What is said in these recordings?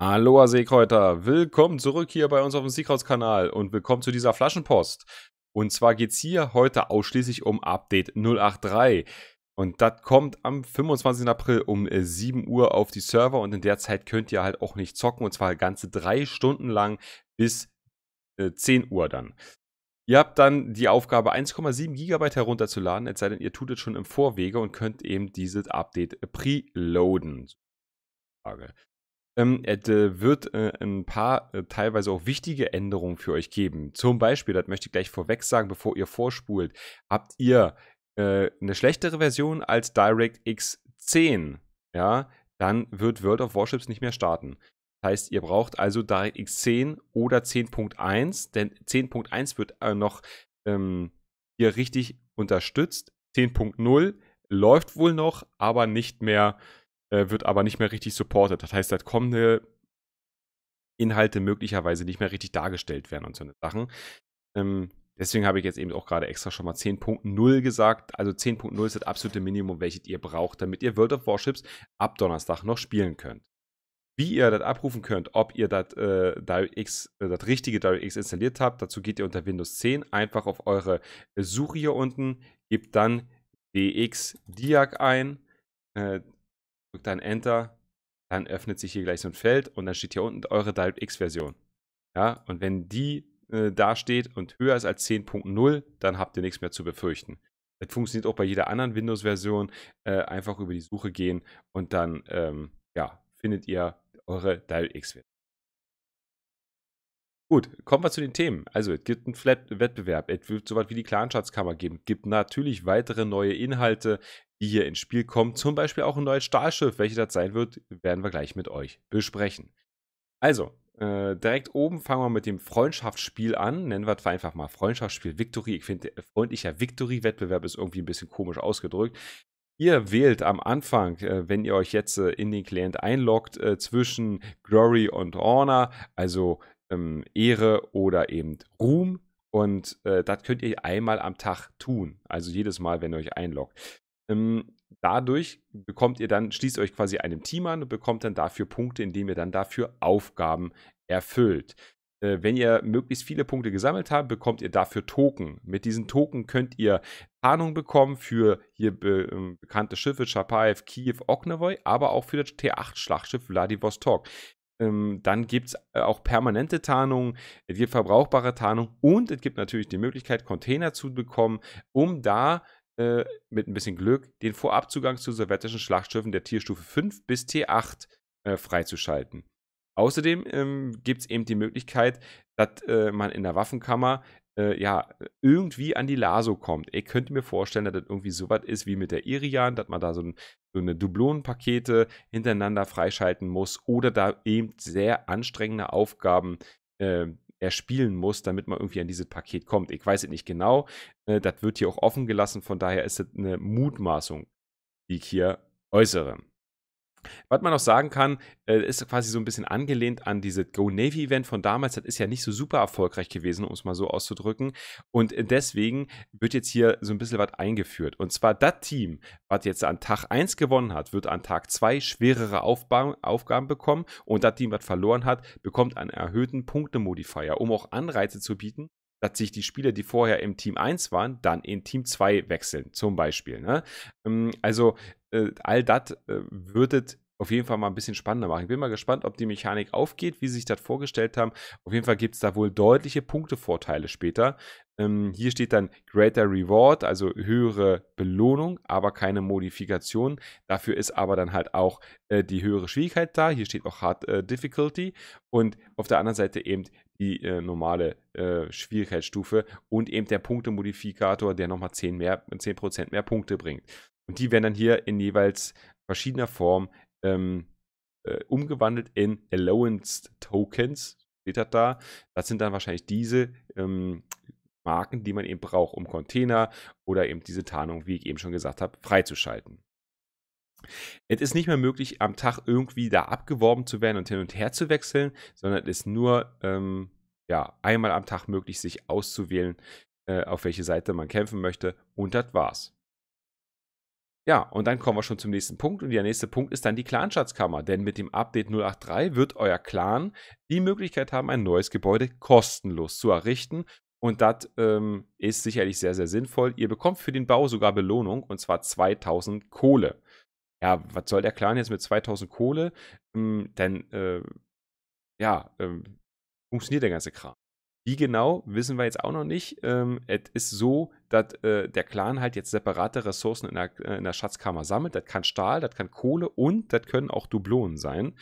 Aloha Seekräuter, willkommen zurück hier bei uns auf dem Seekrauts-Kanal und willkommen zu dieser Flaschenpost. Und zwar geht es hier heute ausschließlich um Update 083. Und das kommt am 25. April um 7 äh, Uhr auf die Server und in der Zeit könnt ihr halt auch nicht zocken und zwar ganze drei Stunden lang bis 10 äh, Uhr dann. Ihr habt dann die Aufgabe 1,7 GB herunterzuladen, es sei denn ihr tut es schon im Vorwege und könnt eben dieses Update preloaden. Es ähm, äh, wird äh, ein paar äh, teilweise auch wichtige Änderungen für euch geben. Zum Beispiel, das möchte ich gleich vorweg sagen, bevor ihr vorspult, habt ihr eine schlechtere Version als DirectX 10, ja, dann wird World of Warships nicht mehr starten. Das heißt, ihr braucht also DirectX 10 oder 10.1, denn 10.1 wird noch ähm, hier richtig unterstützt. 10.0 läuft wohl noch, aber nicht mehr äh, äh, wird aber nicht mehr richtig supported. Das heißt, da kommende Inhalte möglicherweise nicht mehr richtig dargestellt werden und so eine Sachen. Ähm, deswegen habe ich jetzt eben auch gerade extra schon mal 10.0 gesagt. Also 10.0 ist das absolute Minimum, welches ihr braucht, damit ihr World of Warships ab Donnerstag noch spielen könnt. Wie ihr das abrufen könnt, ob ihr das äh, äh richtige DirectX installiert habt, dazu geht ihr unter Windows 10 einfach auf eure Suche hier unten, gebt dann DX Diag ein, äh, drückt dann Enter, dann öffnet sich hier gleich so ein Feld und dann steht hier unten eure DirectX-Version. Ja, und wenn die äh, da steht und höher ist als 10.0, dann habt ihr nichts mehr zu befürchten. Das funktioniert auch bei jeder anderen Windows-Version. Äh, einfach über die Suche gehen und dann ähm, ja, findet ihr eure DirectX-Version. Gut, kommen wir zu den Themen. Also, es gibt einen Flat Wettbewerb, es wird sowas wie die Clanschatzkammer geben, es gibt natürlich weitere neue Inhalte, die hier ins Spiel kommen, zum Beispiel auch ein neues Stahlschiff. Welches das sein wird, werden wir gleich mit euch besprechen. Also, äh, direkt oben fangen wir mit dem Freundschaftsspiel an. Nennen wir es einfach mal Freundschaftsspiel Victory. Ich finde, freundlicher Victory-Wettbewerb ist irgendwie ein bisschen komisch ausgedrückt. Ihr wählt am Anfang, äh, wenn ihr euch jetzt äh, in den Client einloggt, äh, zwischen Glory und Honor, also ähm, Ehre oder eben Ruhm. Und äh, das könnt ihr einmal am Tag tun. Also jedes Mal, wenn ihr euch einloggt. Ähm, dadurch bekommt ihr dann, schließt euch quasi einem Team an und bekommt dann dafür Punkte, indem ihr dann dafür Aufgaben erfüllt. Äh, wenn ihr möglichst viele Punkte gesammelt habt, bekommt ihr dafür Token. Mit diesen Token könnt ihr Tarnung bekommen für hier be äh, bekannte Schiffe Chapaev, Kiew, Oknavoy, aber auch für das T8-Schlachtschiff Vladivostok. Ähm, dann gibt es äh, auch permanente Tarnungen, es gibt verbrauchbare Tarnung und es gibt natürlich die Möglichkeit, Container zu bekommen, um da äh, mit ein bisschen Glück den Vorabzugang zu sowjetischen Schlachtschiffen der Tierstufe 5 bis T8 äh, freizuschalten. Außerdem ähm, gibt es eben die Möglichkeit, dass äh, man in der Waffenkammer äh, ja, irgendwie an die LASO kommt. Ich könnte mir vorstellen, dass das irgendwie so was ist wie mit der Irian, dass man da so, ein, so eine Dublonenpakete hintereinander freischalten muss oder da eben sehr anstrengende Aufgaben äh, erspielen muss, damit man irgendwie an dieses Paket kommt. Ich weiß es nicht genau. Äh, das wird hier auch offen gelassen, von daher ist es eine Mutmaßung, die ich hier äußere. Was man auch sagen kann, äh, ist quasi so ein bisschen angelehnt an diese Go Navy Event von damals. Das ist ja nicht so super erfolgreich gewesen, um es mal so auszudrücken. Und deswegen wird jetzt hier so ein bisschen was eingeführt. Und zwar das Team, was jetzt an Tag 1 gewonnen hat, wird an Tag 2 schwerere Aufba Aufgaben bekommen. Und das Team, was verloren hat, bekommt einen erhöhten Punktemodifier, um auch Anreize zu bieten, dass sich die Spieler, die vorher im Team 1 waren, dann in Team 2 wechseln, zum Beispiel. Ne? Ähm, also äh, all das äh, würdet auf jeden Fall mal ein bisschen spannender machen. Ich bin mal gespannt, ob die Mechanik aufgeht, wie sie sich das vorgestellt haben. Auf jeden Fall gibt es da wohl deutliche Punktevorteile später. Ähm, hier steht dann Greater Reward, also höhere Belohnung, aber keine Modifikation. Dafür ist aber dann halt auch äh, die höhere Schwierigkeit da. Hier steht auch Hard äh, Difficulty und auf der anderen Seite eben die äh, normale äh, Schwierigkeitsstufe und eben der Punktemodifikator, der nochmal 10%, mehr, 10 mehr Punkte bringt. Und die werden dann hier in jeweils verschiedener Form ähm, äh, umgewandelt in Allowance Tokens. Steht das da? Das sind dann wahrscheinlich diese ähm, Marken, die man eben braucht, um Container oder eben diese Tarnung, wie ich eben schon gesagt habe, freizuschalten. Es ist nicht mehr möglich, am Tag irgendwie da abgeworben zu werden und hin und her zu wechseln, sondern es ist nur ähm, ja, einmal am Tag möglich, sich auszuwählen, äh, auf welche Seite man kämpfen möchte. Und das war's. Ja, und dann kommen wir schon zum nächsten Punkt. Und der nächste Punkt ist dann die Clan-Schatzkammer. Denn mit dem Update 083 wird euer Clan die Möglichkeit haben, ein neues Gebäude kostenlos zu errichten. Und das ähm, ist sicherlich sehr, sehr sinnvoll. Ihr bekommt für den Bau sogar Belohnung und zwar 2000 Kohle. Ja, was soll der Clan jetzt mit 2000 Kohle? Ähm, denn, äh, ja, ähm, funktioniert der ganze Kram. Wie genau, wissen wir jetzt auch noch nicht. Ähm, es ist so, dass äh, der Clan halt jetzt separate Ressourcen in der, äh, in der Schatzkammer sammelt. Das kann Stahl, das kann Kohle und das können auch Dublonen sein.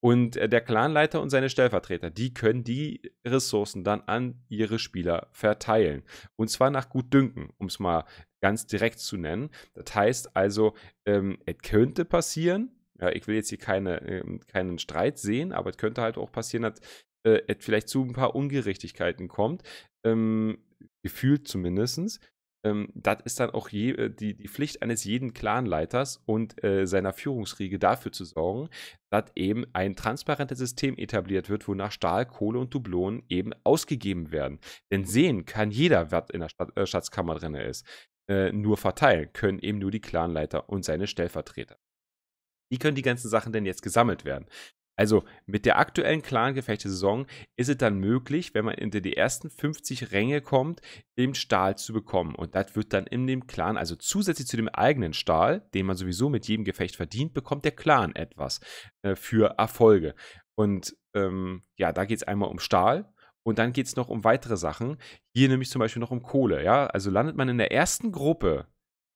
Und äh, der Clanleiter und seine Stellvertreter, die können die Ressourcen dann an ihre Spieler verteilen. Und zwar nach Gutdünken, um es mal ganz direkt zu nennen. Das heißt also, ähm, es könnte passieren, ja, ich will jetzt hier keine, ähm, keinen Streit sehen, aber es könnte halt auch passieren, dass äh, äh, vielleicht zu ein paar Ungerechtigkeiten kommt, ähm, gefühlt zumindest, ähm, das ist dann auch je, äh, die, die Pflicht eines jeden Clanleiters und äh, seiner Führungsriege dafür zu sorgen, dass eben ein transparentes System etabliert wird, wonach Stahl, Kohle und Dublonen eben ausgegeben werden. Denn sehen kann jeder, was in der Stadt, äh, Schatzkammer drin ist. Äh, nur verteilen können eben nur die Clanleiter und seine Stellvertreter. Wie können die ganzen Sachen denn jetzt gesammelt werden? Also mit der aktuellen clan Gefechtesaison ist es dann möglich, wenn man hinter die ersten 50 Ränge kommt, den Stahl zu bekommen. Und das wird dann in dem Clan, also zusätzlich zu dem eigenen Stahl, den man sowieso mit jedem Gefecht verdient, bekommt der Clan etwas äh, für Erfolge. Und ähm, ja, da geht es einmal um Stahl, und dann geht es noch um weitere Sachen. Hier nämlich zum Beispiel noch um Kohle. Ja? Also landet man in der ersten Gruppe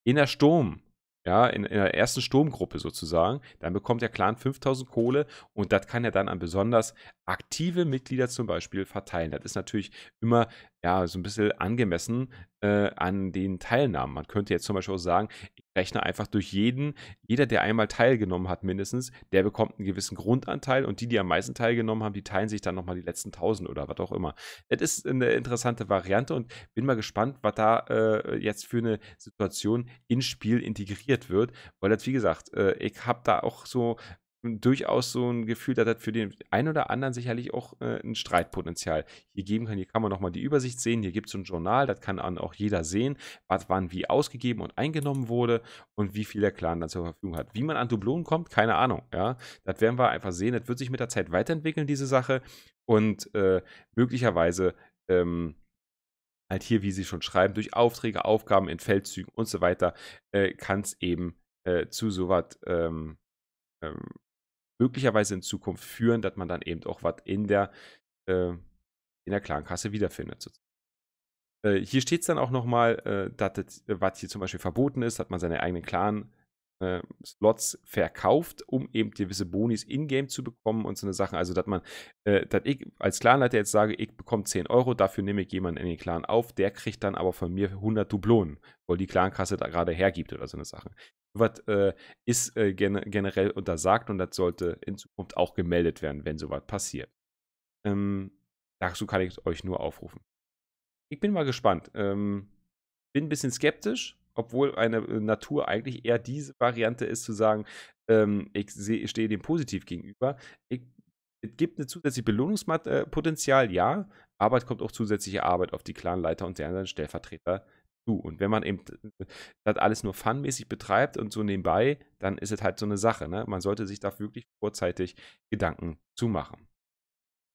in der Sturm ja, in, in, der ersten Sturmgruppe sozusagen, dann bekommt der Clan 5000 Kohle und das kann er dann an besonders aktive Mitglieder zum Beispiel verteilen. Das ist natürlich immer ja, so ein bisschen angemessen äh, an den Teilnahmen. Man könnte jetzt zum Beispiel auch sagen, Rechner einfach durch jeden, jeder, der einmal teilgenommen hat, mindestens, der bekommt einen gewissen Grundanteil und die, die am meisten teilgenommen haben, die teilen sich dann nochmal die letzten 1000 oder was auch immer. Das ist eine interessante Variante und bin mal gespannt, was da äh, jetzt für eine Situation ins Spiel integriert wird, weil das, wie gesagt, äh, ich habe da auch so durchaus so ein Gefühl, dass das für den einen oder anderen sicherlich auch äh, ein Streitpotenzial hier geben kann. Hier kann man nochmal die Übersicht sehen. Hier gibt es so ein Journal, das kann auch jeder sehen, was wann wie ausgegeben und eingenommen wurde und wie viel der Clan dann zur Verfügung hat. Wie man an Dublonen kommt, keine Ahnung. Ja, das werden wir einfach sehen. Das wird sich mit der Zeit weiterentwickeln, diese Sache. Und äh, möglicherweise. Ähm, halt hier, wie sie schon schreiben, durch Aufträge, Aufgaben in Feldzügen und so weiter, äh, kann es eben äh, zu sowas ähm, ähm, möglicherweise in Zukunft führen, dass man dann eben auch was in der, äh, in der Clankasse wiederfindet. Äh, hier steht es dann auch nochmal, äh, äh, was hier zum Beispiel verboten ist, dass man seine eigenen Clan äh, Slots verkauft, um eben gewisse Bonis in-game zu bekommen und so eine Sache, Also, dass man, äh, dass ich als Clanleiter jetzt sage, ich bekomme 10 Euro, dafür nehme ich jemanden in den Clan auf, der kriegt dann aber von mir 100 Dublonen, weil die Clankasse da gerade hergibt oder so eine Sache was äh, ist äh, gen generell untersagt und das sollte in Zukunft auch gemeldet werden, wenn sowas passiert. Ähm, dazu kann ich euch nur aufrufen. Ich bin mal gespannt. Ähm, bin ein bisschen skeptisch, obwohl eine äh, Natur eigentlich eher diese Variante ist, zu sagen, ähm, ich, ich stehe dem positiv gegenüber. Ich, es gibt ein zusätzliches Belohnungspotenzial, äh, ja, aber es kommt auch zusätzliche Arbeit auf die Clanleiter und deren Stellvertreter du. Und wenn man eben das alles nur fanmäßig betreibt und so nebenbei, dann ist es halt so eine Sache. Ne? Man sollte sich da wirklich vorzeitig Gedanken zumachen.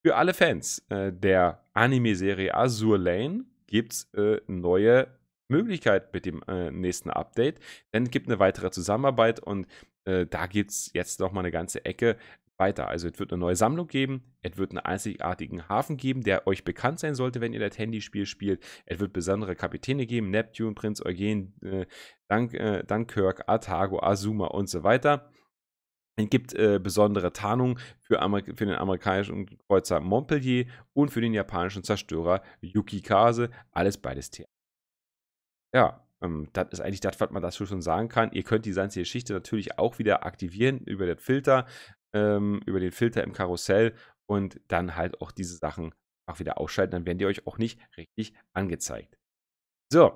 Für alle Fans äh, der Anime-Serie Azur Lane gibt es äh, neue Möglichkeit mit dem äh, nächsten Update. Denn es gibt eine weitere Zusammenarbeit und äh, da gibt es jetzt nochmal eine ganze Ecke weiter. Also es wird eine neue Sammlung geben, es wird einen einzigartigen Hafen geben, der euch bekannt sein sollte, wenn ihr das Handyspiel spielt. Es wird besondere Kapitäne geben, Neptune, Prinz Eugen, äh, äh Dunkirk, Artago, Azuma und so weiter. Es gibt äh, besondere Tarnung für, für, den amerikanischen Kreuzer Montpellier und für den japanischen Zerstörer Yukikase. Alles beides Theater. Ja, ähm, das ist eigentlich das, was man dazu schon sagen kann. Ihr könnt die ganze Geschichte natürlich auch wieder aktivieren über den Filter ähm, über den Filter im Karussell und dann halt auch diese Sachen auch wieder ausschalten, dann werden die euch auch nicht richtig angezeigt. So,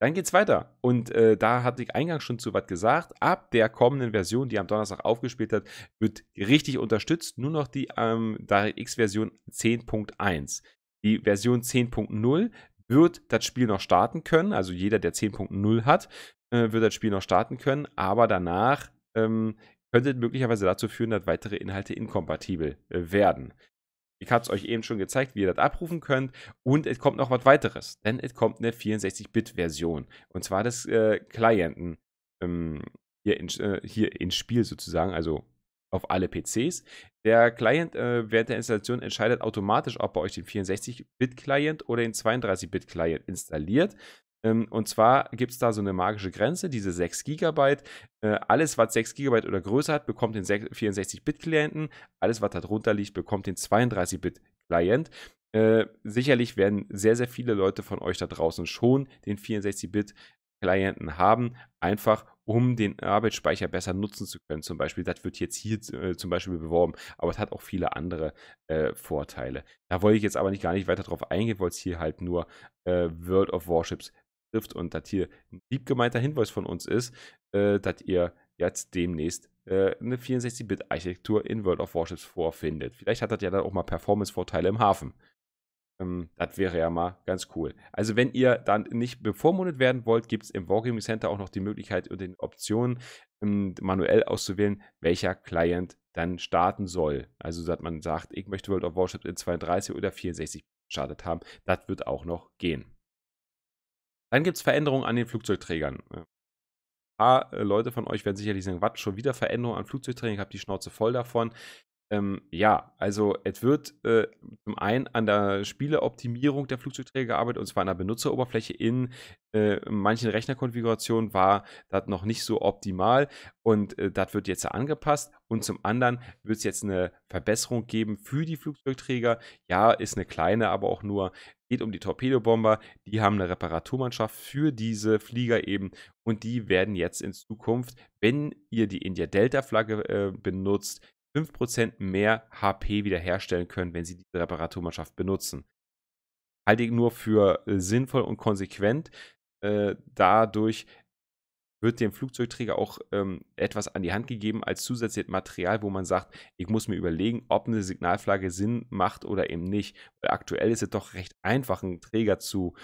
dann geht's weiter. Und äh, da hatte ich eingangs schon zu was gesagt. Ab der kommenden Version, die am Donnerstag aufgespielt hat, wird richtig unterstützt. Nur noch die ähm, DirectX-Version 10.1. Die Version 10.0 wird das Spiel noch starten können. Also jeder, der 10.0 hat, äh, wird das Spiel noch starten können. Aber danach ähm, könnte möglicherweise dazu führen, dass weitere Inhalte inkompatibel äh, werden. Ich habe es euch eben schon gezeigt, wie ihr das abrufen könnt. Und es kommt noch was weiteres, denn es kommt eine 64-Bit-Version. Und zwar des äh, Clienten ähm, hier, in, äh, hier ins Spiel sozusagen, also auf alle PCs. Der Client äh, während der Installation entscheidet automatisch, ob bei euch den 64-Bit-Client oder den 32-Bit-Client installiert. Ähm, und zwar gibt es da so eine magische Grenze, diese 6 GB. Äh, alles, was 6 GB oder größer hat, bekommt den 64-Bit-Klienten. Alles, was darunter liegt, bekommt den 32-Bit-Client. Äh, sicherlich werden sehr, sehr viele Leute von euch da draußen schon den 64-Bit Klienten haben, einfach um den Arbeitsspeicher besser nutzen zu können. Zum Beispiel, das wird jetzt hier äh, zum Beispiel beworben, aber es hat auch viele andere äh, Vorteile. Da wollte ich jetzt aber nicht gar nicht weiter drauf eingehen, weil es hier halt nur äh, World of Warships trifft und dass hier ein lieb gemeinter Hinweis von uns ist, äh, dass ihr jetzt demnächst äh, eine 64-Bit-Architektur in World of Warships vorfindet. Vielleicht hat das ja dann auch mal Performance-Vorteile im Hafen. Ähm, das wäre ja mal ganz cool. Also, wenn ihr dann nicht bevormundet werden wollt, gibt es im Wargaming Center auch noch die Möglichkeit und die Option, ähm, manuell auszuwählen, welcher Client dann starten soll. Also, dass man sagt, ich möchte World of Warships in 32 oder 64 gestartet haben. Das wird auch noch gehen. Dann gibt es Veränderungen an den Flugzeugträgern. Ein äh, paar äh, Leute von euch werden sicherlich sagen, was, schon wieder Veränderungen an Flugzeugträgern, ich habe die Schnauze voll davon. Ähm, ja, also es wird äh, zum einen an der Spieleoptimierung der Flugzeugträger gearbeitet, und zwar an der Benutzeroberfläche. In äh, manchen Rechnerkonfigurationen war das noch nicht so optimal und äh, das wird jetzt angepasst. Und zum anderen wird es jetzt eine Verbesserung geben für die Flugzeugträger. Ja, ist eine kleine, aber auch nur. Geht um die Torpedobomber. Die haben eine Reparaturmannschaft für diese Flieger eben. Und die werden jetzt in Zukunft, wenn ihr die India Delta Flagge äh, benutzt, 5% mehr HP wiederherstellen können, wenn sie diese Reparaturmannschaft benutzen. Halte ich nur für äh, sinnvoll und konsequent. Äh, dadurch wird dem Flugzeugträger auch ähm, etwas an die Hand gegeben als zusätzliches Material, wo man sagt, ich muss mir überlegen, ob eine Signalflagge Sinn macht oder eben nicht. Weil aktuell ist es doch recht einfach, einen Träger zu,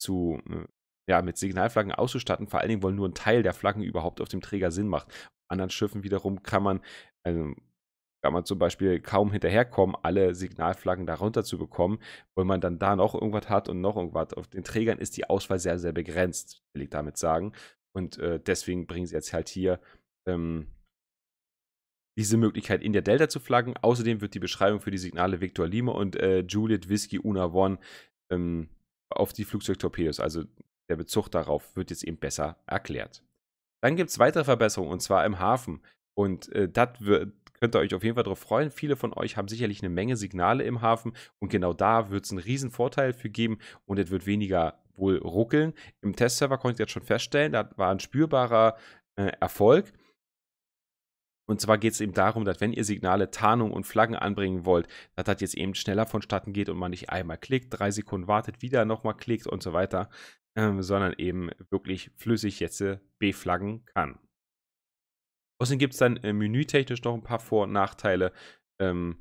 zu äh, ja, mit Signalflaggen auszustatten, vor allen Dingen, weil nur ein Teil der Flaggen überhaupt auf dem Träger Sinn macht. Auf anderen Schiffen wiederum kann man ähm, kann man zum Beispiel kaum hinterherkommen, alle Signalflaggen darunter zu bekommen, weil man dann da noch irgendwas hat und noch irgendwas. Auf den Trägern ist die Auswahl sehr, sehr begrenzt, will ich damit sagen. Und äh, deswegen bringen sie jetzt halt hier ähm, diese Möglichkeit in der Delta zu flaggen. Außerdem wird die Beschreibung für die Signale Victor Lima und äh, Juliet Whiskey Una One ähm, auf die Flugzeugtorpedos, also der Bezug darauf, wird jetzt eben besser erklärt. Dann gibt es weitere Verbesserungen und zwar im Hafen. Und äh, das wird könnt ihr euch auf jeden Fall darauf freuen. Viele von euch haben sicherlich eine Menge Signale im Hafen und genau da wird es einen riesen Vorteil für geben und es wird weniger wohl ruckeln. Im Testserver konnte ich jetzt schon feststellen, da war ein spürbarer äh, Erfolg. Und zwar geht es eben darum, dass wenn ihr Signale, Tarnung und Flaggen anbringen wollt, dass das jetzt eben schneller vonstatten geht und man nicht einmal klickt, drei Sekunden wartet, wieder nochmal klickt und so weiter, ähm, sondern eben wirklich flüssig jetzt äh, beflaggen kann. Außerdem gibt es dann äh, menütechnisch noch ein paar Vor- und Nachteile. Ähm,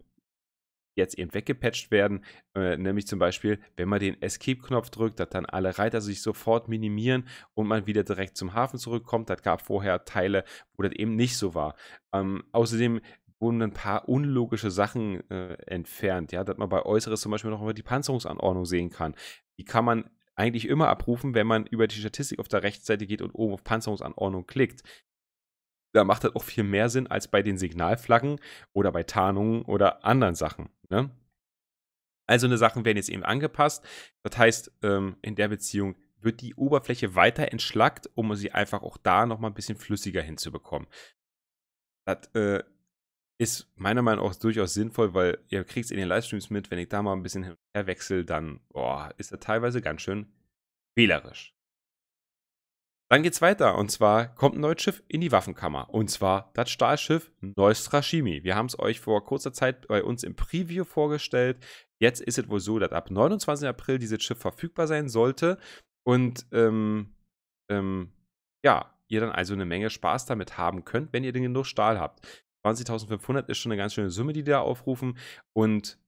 jetzt eben weggepatcht werden. Äh, nämlich zum Beispiel, wenn man den Escape-Knopf drückt, dass dann alle Reiter sich sofort minimieren und man wieder direkt zum Hafen zurückkommt. Das gab vorher Teile, wo das eben nicht so war. Ähm, außerdem wurden ein paar unlogische Sachen äh, entfernt, ja, dass man bei Äußeres zum Beispiel noch über die Panzerungsanordnung sehen kann. Die kann man eigentlich immer abrufen, wenn man über die Statistik auf der rechten Seite geht und oben auf Panzerungsanordnung klickt da macht das halt auch viel mehr Sinn als bei den Signalflaggen oder bei Tarnungen oder anderen Sachen. Ne? Also eine Sachen werden jetzt eben angepasst. Das heißt, ähm, in der Beziehung wird die Oberfläche weiter entschlackt, um sie einfach auch da nochmal ein bisschen flüssiger hinzubekommen. Das äh, ist meiner Meinung nach auch durchaus sinnvoll, weil ihr kriegt es in den Livestreams mit, wenn ich da mal ein bisschen hin und her wechsle, dann boah, ist das teilweise ganz schön wählerisch. Dann geht's weiter und zwar kommt ein neues Schiff in die Waffenkammer und zwar das Stahlschiff Neustrashimi. Wir haben es euch vor kurzer Zeit bei uns im Preview vorgestellt. Jetzt ist es wohl so, dass ab 29. April dieses Schiff verfügbar sein sollte und ähm, ähm, ja, ihr dann also eine Menge Spaß damit haben könnt, wenn ihr denn genug Stahl habt. 20.500 ist schon eine ganz schöne Summe, die die da aufrufen und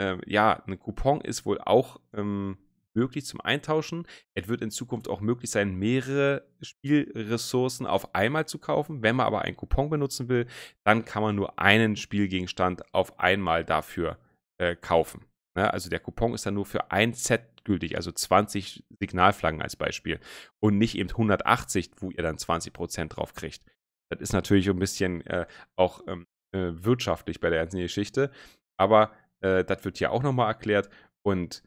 ähm, ja, ein Coupon ist wohl auch ähm, möglich zum Eintauschen. Es wird in Zukunft auch möglich sein, mehrere Spielressourcen auf einmal zu kaufen. Wenn man aber einen Coupon benutzen will, dann kann man nur einen Spielgegenstand auf einmal dafür äh, kaufen. Ne? Also der Coupon ist dann nur für ein Set gültig, also 20 Signalflaggen als Beispiel und nicht eben 180, wo ihr dann 20% drauf kriegt. Das ist natürlich ein bisschen äh, auch ähm, äh, wirtschaftlich bei der ganzen Geschichte, aber äh, das wird hier auch nochmal erklärt und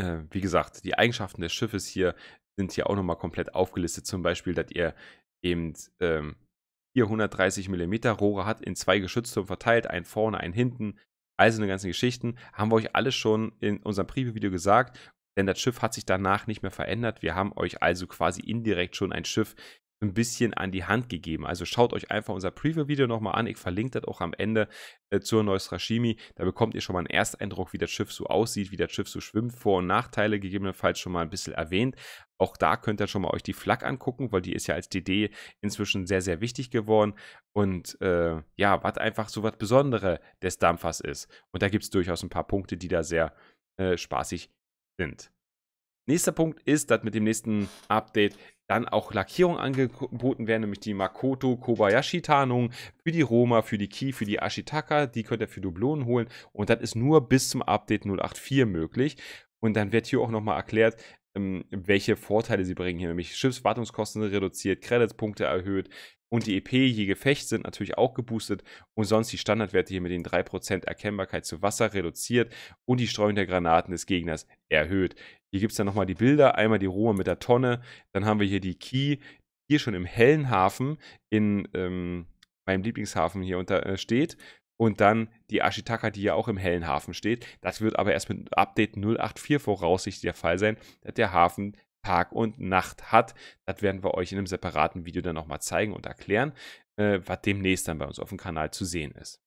äh, wie gesagt, die Eigenschaften des Schiffes hier sind hier auch nochmal komplett aufgelistet. Zum Beispiel, dass ihr eben ähm, 430 mm Rohre hat, in zwei Geschütztürmen verteilt, einen vorne, einen hinten. Also eine ganze Geschichten. Haben wir euch alles schon in unserem Preview-Video gesagt. Denn das Schiff hat sich danach nicht mehr verändert. Wir haben euch also quasi indirekt schon ein Schiff ein bisschen an die Hand gegeben. Also schaut euch einfach unser Preview-Video nochmal an. Ich verlinke das auch am Ende äh, zur Neustrashimi. Da bekommt ihr schon mal einen Ersteindruck, wie das Schiff so aussieht, wie das Schiff so schwimmt, Vor- und Nachteile gegebenenfalls schon mal ein bisschen erwähnt. Auch da könnt ihr schon mal euch die Flak angucken, weil die ist ja als DD inzwischen sehr, sehr wichtig geworden. Und äh, ja, was einfach so was Besonderes des Dampfers ist. Und da gibt es durchaus ein paar Punkte, die da sehr äh, spaßig sind. Nächster Punkt ist, dass mit dem nächsten Update dann auch Lackierungen angeboten werden, nämlich die Makoto Kobayashi Tarnung für die Roma, für die Ki, für die Ashitaka. Die könnt ihr für Dublonen holen und das ist nur bis zum Update 084 möglich. Und dann wird hier auch nochmal erklärt, ähm, welche Vorteile sie bringen hier, nämlich Schiffswartungskosten reduziert, Creditpunkte erhöht, und die EP je Gefecht sind natürlich auch geboostet und sonst die Standardwerte hier mit den 3% Erkennbarkeit zu Wasser reduziert und die Streuung der Granaten des Gegners erhöht. Hier gibt es dann nochmal die Bilder, einmal die Ruhe mit der Tonne, dann haben wir hier die Key, hier schon im hellen Hafen in ähm, meinem Lieblingshafen hier unter äh, steht und dann die Ashitaka, die ja auch im hellen Hafen steht. Das wird aber erst mit Update 084 voraussichtlich der Fall sein, dass der Hafen Tag und Nacht hat. Das werden wir euch in einem separaten Video dann nochmal zeigen und erklären, äh, was demnächst dann bei uns auf dem Kanal zu sehen ist.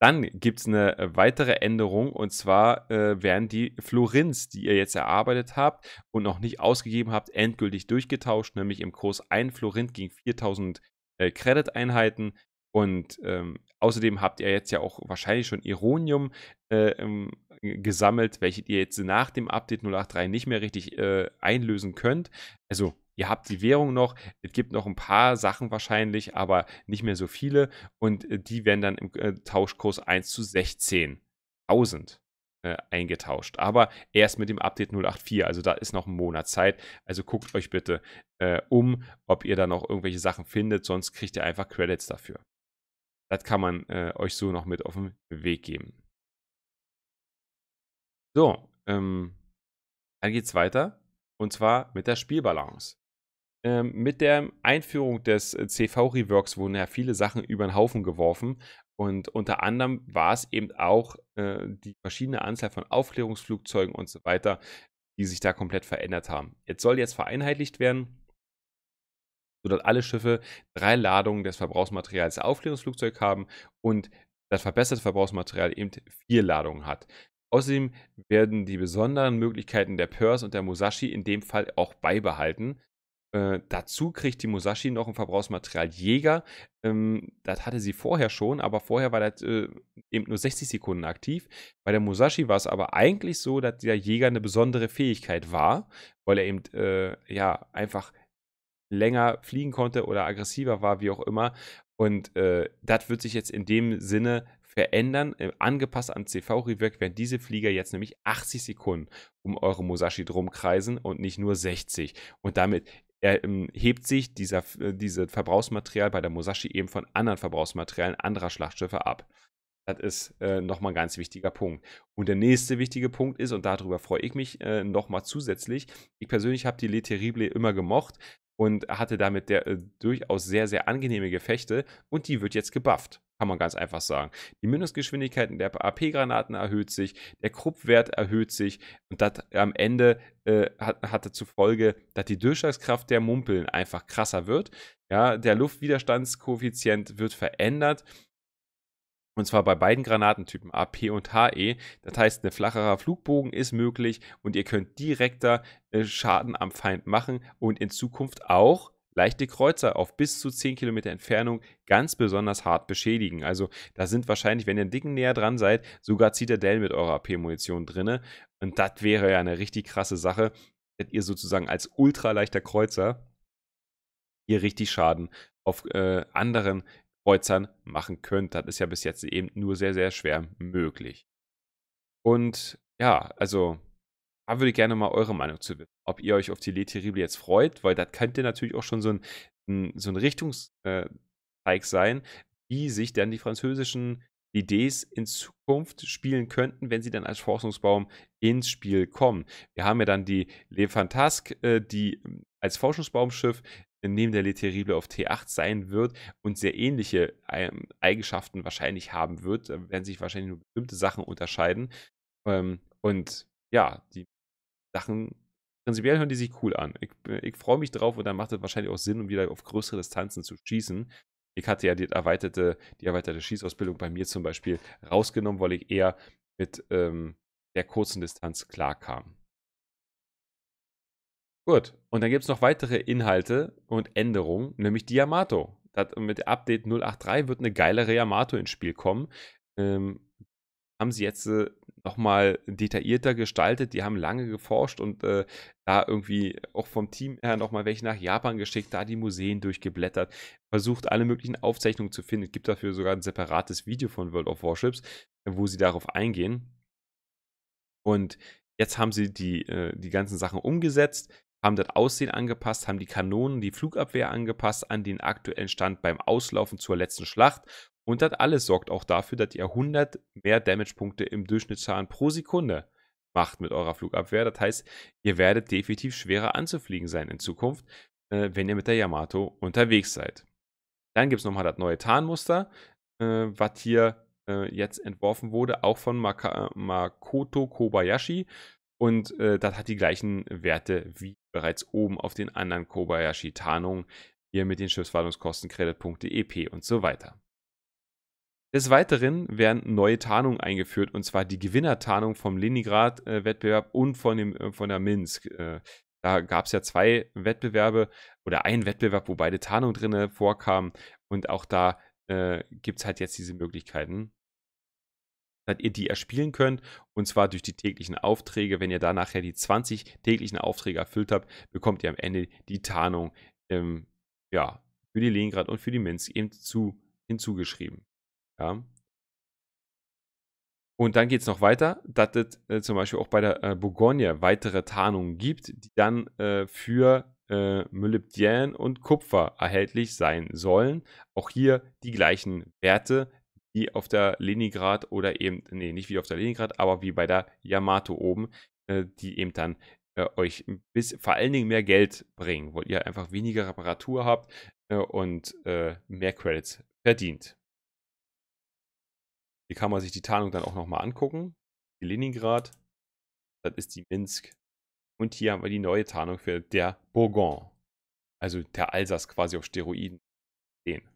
Dann gibt es eine äh, weitere Änderung und zwar äh, werden die Florins, die ihr jetzt erarbeitet habt und noch nicht ausgegeben habt, endgültig durchgetauscht, nämlich im Kurs 1 Florin gegen 4000 äh, Credit-Einheiten und ähm, außerdem habt ihr jetzt ja auch wahrscheinlich schon Ironium äh, ähm, gesammelt, welche ihr jetzt nach dem Update 083 nicht mehr richtig äh, einlösen könnt. Also ihr habt die Währung noch, es gibt noch ein paar Sachen wahrscheinlich, aber nicht mehr so viele. Und äh, die werden dann im äh, Tauschkurs 1 zu 16.000 äh, eingetauscht. Aber erst mit dem Update 084, also da ist noch ein Monat Zeit. Also guckt euch bitte äh, um, ob ihr da noch irgendwelche Sachen findet, sonst kriegt ihr einfach Credits dafür. Das kann man äh, euch so noch mit auf den Weg geben. So, ähm, dann es weiter. Und zwar mit der Spielbalance. Ähm, mit der Einführung des äh, CV-Reworks wurden ja viele Sachen über den Haufen geworfen. Und unter anderem war es eben auch äh, die verschiedene Anzahl von Aufklärungsflugzeugen und so weiter, die sich da komplett verändert haben. Jetzt soll jetzt vereinheitlicht werden sodass alle Schiffe drei Ladungen des Verbrauchsmaterials Aufklärungsflugzeug haben und das verbesserte Verbrauchsmaterial eben vier Ladungen hat. Außerdem werden die besonderen Möglichkeiten der Purse und der Musashi in dem Fall auch beibehalten. Äh, dazu kriegt die Musashi noch ein Verbrauchsmaterial Jäger. Ähm, das hatte sie vorher schon, aber vorher war das äh, eben nur 60 Sekunden aktiv. Bei der Musashi war es aber eigentlich so, dass der Jäger eine besondere Fähigkeit war, weil er eben äh, ja einfach länger fliegen konnte oder aggressiver war, wie auch immer. Und äh, das wird sich jetzt in dem Sinne verändern, äh, angepasst an CV-Rework, werden diese Flieger jetzt nämlich 80 Sekunden um eure Musashi drum kreisen und nicht nur 60. Und damit ähm, hebt sich dieses äh, diese Verbrauchsmaterial bei der Musashi eben von anderen Verbrauchsmaterialien anderer Schlachtschiffe ab. Das ist äh, nochmal ein ganz wichtiger Punkt. Und der nächste wichtige Punkt ist, und darüber freue ich mich äh, nochmal zusätzlich, ich persönlich habe die Le Terrible immer gemocht, und hatte damit der, äh, durchaus sehr, sehr angenehme Gefechte und die wird jetzt gebufft. Kann man ganz einfach sagen. Die Mindestgeschwindigkeit der AP-Granaten erhöht sich, der Kruppwert erhöht sich und das am Ende äh, hat, hatte zur Folge, dass die Durchschlagskraft der Mumpeln einfach krasser wird. Ja, der Luftwiderstandskoeffizient wird verändert und zwar bei beiden Granatentypen AP und HE. Das heißt, ein flacherer Flugbogen ist möglich und ihr könnt direkter äh, Schaden am Feind machen und in Zukunft auch leichte Kreuzer auf bis zu 10 Kilometer Entfernung ganz besonders hart beschädigen. Also da sind wahrscheinlich, wenn ihr einen Dicken näher dran seid, sogar Zitadellen mit eurer AP-Munition drinne. Und das wäre ja eine richtig krasse Sache, dass ihr sozusagen als ultraleichter Kreuzer hier richtig Schaden auf äh, anderen Kreuzern machen könnt. Das ist ja bis jetzt eben nur sehr, sehr schwer möglich. Und ja, also da würde ich gerne mal eure Meinung zu wissen, ob ihr euch auf die Leterrible jetzt freut, weil das könnte natürlich auch schon so ein, ein so ein Richtungszeig sein, wie sich dann die französischen Idees in Zukunft spielen könnten, wenn sie dann als Forschungsbaum ins Spiel kommen. Wir haben ja dann die Le Fantasque, äh, die hm, als Forschungsbaumschiff neben der Le auf T8 sein wird und sehr ähnliche ähm, Eigenschaften wahrscheinlich haben wird. Da äh, werden sich wahrscheinlich nur bestimmte Sachen unterscheiden. Ähm, und ja, die Sachen, prinzipiell hören die sich cool an. Ich, äh, ich freue mich drauf und dann macht es wahrscheinlich auch Sinn, um wieder auf größere Distanzen zu schießen. Ich hatte ja die erweiterte, die erweiterte Schießausbildung bei mir zum Beispiel rausgenommen, weil ich eher mit ähm, der kurzen Distanz klarkam. Gut, und dann gibt es noch weitere Inhalte und Änderungen, nämlich die Yamato. Das, mit Update 083 wird eine geilere Yamato ins Spiel kommen. Ähm, haben sie jetzt äh, nochmal detaillierter gestaltet. Die haben lange geforscht und äh, da irgendwie auch vom Team her nochmal welche nach Japan geschickt, da die Museen durchgeblättert, versucht alle möglichen Aufzeichnungen zu finden. Es gibt dafür sogar ein separates Video von World of Warships, wo sie darauf eingehen. Und jetzt haben sie die, äh, die ganzen Sachen umgesetzt haben das Aussehen angepasst, haben die Kanonen, die Flugabwehr angepasst an den aktuellen Stand beim Auslaufen zur letzten Schlacht. Und das alles sorgt auch dafür, dass ihr 100 mehr Damage-Punkte im Durchschnittsschaden pro Sekunde macht mit eurer Flugabwehr. Das heißt, ihr werdet definitiv schwerer anzufliegen sein in Zukunft, äh, wenn ihr mit der Yamato unterwegs seid. Dann gibt es nochmal das neue Tarnmuster, äh, was hier äh, jetzt entworfen wurde, auch von Maka Makoto Kobayashi. Und äh, das hat die gleichen Werte wie bereits oben auf den anderen Kobayashi-Tarnungen, hier mit den Schiffswartungskosten, Kreditpunkte, EP und so weiter. Des Weiteren werden neue Tarnungen eingeführt, und zwar die Gewinnertarnung vom Leningrad-Wettbewerb und von, dem, äh, von der Minsk. Äh, da gab es ja zwei Wettbewerbe oder einen Wettbewerb, wo beide Tarnungen drin vorkamen. Und auch da äh, gibt es halt jetzt diese Möglichkeiten dass ihr die erspielen könnt. Und zwar durch die täglichen Aufträge. Wenn ihr da nachher die 20 täglichen Aufträge erfüllt habt, bekommt ihr am Ende die Tarnung ähm, ja, für die Leningrad und für die Minsk eben zu, hinzugeschrieben. Ja. Und dann geht es noch weiter, dass es äh, zum Beispiel auch bei der äh, Bourgogne weitere Tarnungen gibt, die dann äh, für äh, Molybdän und Kupfer erhältlich sein sollen. Auch hier die gleichen Werte, wie auf der Leningrad oder eben, nee, nicht wie auf der Leningrad, aber wie bei der Yamato oben, äh, die eben dann äh, euch bis, vor allen Dingen mehr Geld bringen, weil ihr einfach weniger Reparatur habt äh, und äh, mehr Credits verdient. Hier kann man sich die Tarnung dann auch nochmal angucken. Die Leningrad, das ist die Minsk. Und hier haben wir die neue Tarnung für der Bourgogne. Also der Alsace quasi auf Steroiden. Den.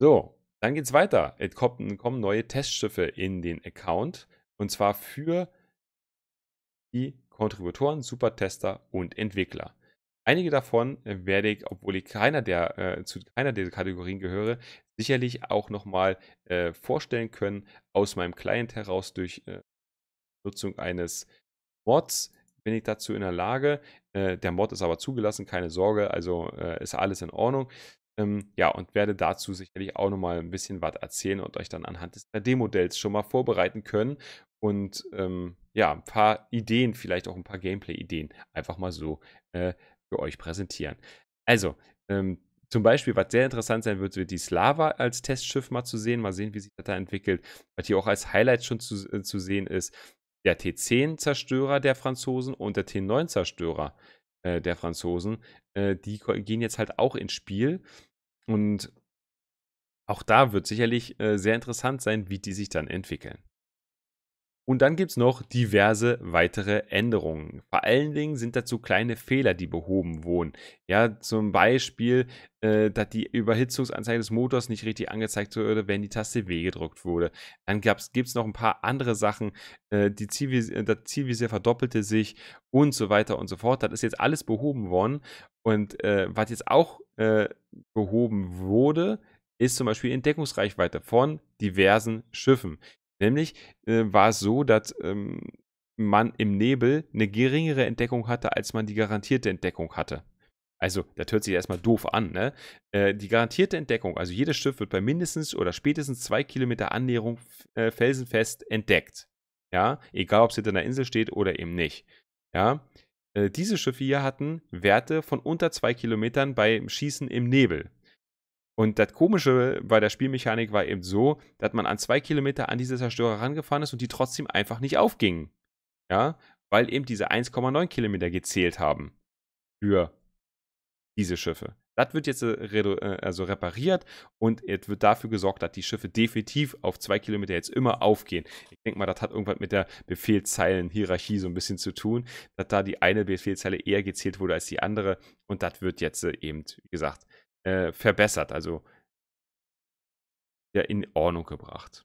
So, dann geht es weiter. Es kommen neue Testschiffe in den Account. Und zwar für die Kontributoren, Supertester und Entwickler. Einige davon werde ich, obwohl ich keiner der, äh, zu keiner dieser Kategorien gehöre, sicherlich auch nochmal äh, vorstellen können aus meinem Client heraus durch äh, Nutzung eines Mods bin ich dazu in der Lage. Äh, der Mod ist aber zugelassen, keine Sorge, also äh, ist alles in Ordnung. Ähm, ja, und werde dazu sicherlich auch nochmal ein bisschen was erzählen und euch dann anhand des 3D-Modells schon mal vorbereiten können und ähm, ja, ein paar Ideen, vielleicht auch ein paar Gameplay-Ideen einfach mal so äh, für euch präsentieren. Also, ähm, zum Beispiel, was sehr interessant sein wird, wird die Slava als Testschiff mal zu sehen, mal sehen, wie sich das da entwickelt. Was hier auch als Highlight schon zu, äh, zu sehen ist, der T10-Zerstörer der Franzosen und der T9-Zerstörer äh, der Franzosen, äh, die gehen jetzt halt auch ins Spiel. Und auch da wird sicherlich äh, sehr interessant sein, wie die sich dann entwickeln. Und dann gibt es noch diverse weitere Änderungen. Vor allen Dingen sind dazu kleine Fehler, die behoben wurden. Ja, zum Beispiel, äh, dass die Überhitzungsanzeige des Motors nicht richtig angezeigt wurde, wenn die Taste W gedrückt wurde. Dann gibt es noch ein paar andere Sachen. Äh, die Zielvis äh, das Zielvisier verdoppelte sich und so weiter und so fort. Das ist jetzt alles behoben worden. Und äh, was jetzt auch äh, behoben wurde, ist zum Beispiel in Deckungsreichweite von diversen Schiffen. Nämlich äh, war es so, dass ähm, man im Nebel eine geringere Entdeckung hatte, als man die garantierte Entdeckung hatte. Also, das hört sich erstmal doof an, ne? Äh, die garantierte Entdeckung, also jedes Schiff wird bei mindestens oder spätestens zwei Kilometer Annäherung äh, felsenfest entdeckt. Ja, egal ob es hinter einer Insel steht oder eben nicht. Ja, äh, diese Schiffe hier hatten Werte von unter zwei Kilometern beim Schießen im Nebel. Und das Komische bei der Spielmechanik war eben so, dass man an zwei Kilometer an diese Zerstörer rangefahren ist und die trotzdem einfach nicht aufgingen. Ja, weil eben diese 1,9 Kilometer gezählt haben für diese Schiffe. Das wird jetzt äh, äh, also repariert und es wird dafür gesorgt, dass die Schiffe definitiv auf zwei Kilometer jetzt immer aufgehen. Ich denke mal, das hat irgendwas mit der Befehlzeilen-Hierarchie so ein bisschen zu tun, dass da die eine Befehlzeile eher gezählt wurde als die andere und das wird jetzt äh, eben, wie gesagt, äh, verbessert, also wieder in Ordnung gebracht.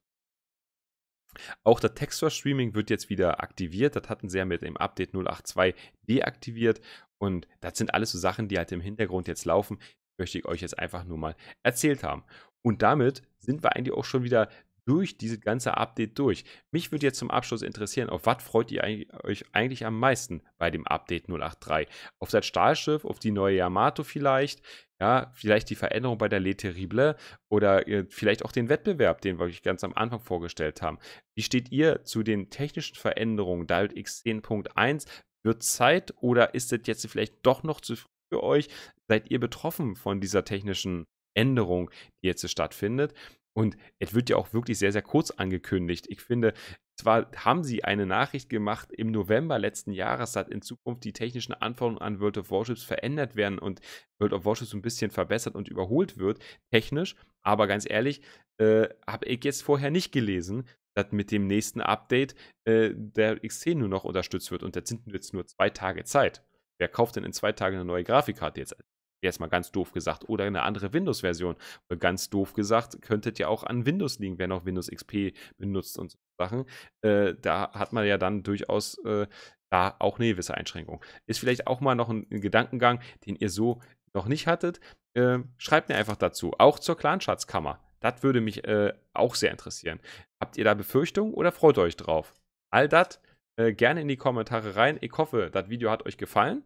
Auch der Texture Streaming wird jetzt wieder aktiviert. Das hatten sie ja mit dem Update 082 deaktiviert. Und das sind alles so Sachen, die halt im Hintergrund jetzt laufen, Die möchte ich euch jetzt einfach nur mal erzählt haben. Und damit sind wir eigentlich auch schon wieder durch dieses ganze Update durch. Mich würde jetzt zum Abschluss interessieren, auf was freut ihr euch eigentlich am meisten bei dem Update 083? Auf das Stahlschiff, auf die neue Yamato vielleicht, ja, vielleicht die Veränderung bei der Le Terrible oder äh, vielleicht auch den Wettbewerb, den wir euch ganz am Anfang vorgestellt haben. Wie steht ihr zu den technischen Veränderungen Dialed X 10.1? Wird Zeit oder ist es jetzt vielleicht doch noch zu früh für euch? Seid ihr betroffen von dieser technischen Änderung, die jetzt stattfindet? Und es wird ja auch wirklich sehr, sehr kurz angekündigt. Ich finde, zwar haben sie eine Nachricht gemacht im November letzten Jahres, dass in Zukunft die technischen Anforderungen an World of Warships verändert werden und World of Warships ein bisschen verbessert und überholt wird, technisch. Aber ganz ehrlich, äh, habe ich jetzt vorher nicht gelesen, dass mit dem nächsten Update äh, der X10 nur noch unterstützt wird. Und das sind jetzt nur zwei Tage Zeit. Wer kauft denn in zwei Tagen eine neue Grafikkarte jetzt als jetzt mal ganz doof gesagt, oder eine andere Windows-Version. Ganz doof gesagt, könntet ihr auch an Windows liegen, wer noch Windows XP benutzt und so Sachen. Äh, da hat man ja dann durchaus äh, da auch eine gewisse Einschränkung. Ist vielleicht auch mal noch ein, ein Gedankengang, den ihr so noch nicht hattet. Äh, schreibt mir einfach dazu, auch zur Clanschatzkammer. Das würde mich äh, auch sehr interessieren. Habt ihr da Befürchtungen oder freut euch drauf? All das äh, gerne in die Kommentare rein. Ich hoffe, das Video hat euch gefallen.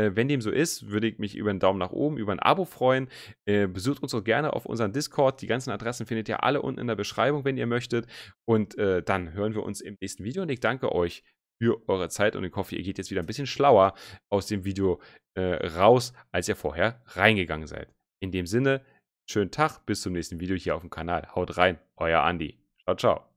Äh, wenn dem so ist, würde ich mich über einen Daumen nach oben, über ein Abo freuen. Äh, besucht uns auch gerne auf unserem Discord. Die ganzen Adressen findet ihr alle unten in der Beschreibung, wenn ihr möchtet. Und äh, dann hören wir uns im nächsten Video. Und ich danke euch für eure Zeit und ich hoffe, ihr geht jetzt wieder ein bisschen schlauer aus dem Video äh, raus, als ihr vorher reingegangen seid. In dem Sinne, schönen Tag, bis zum nächsten Video hier auf dem Kanal. Haut rein, euer Andi. Ciao, ciao.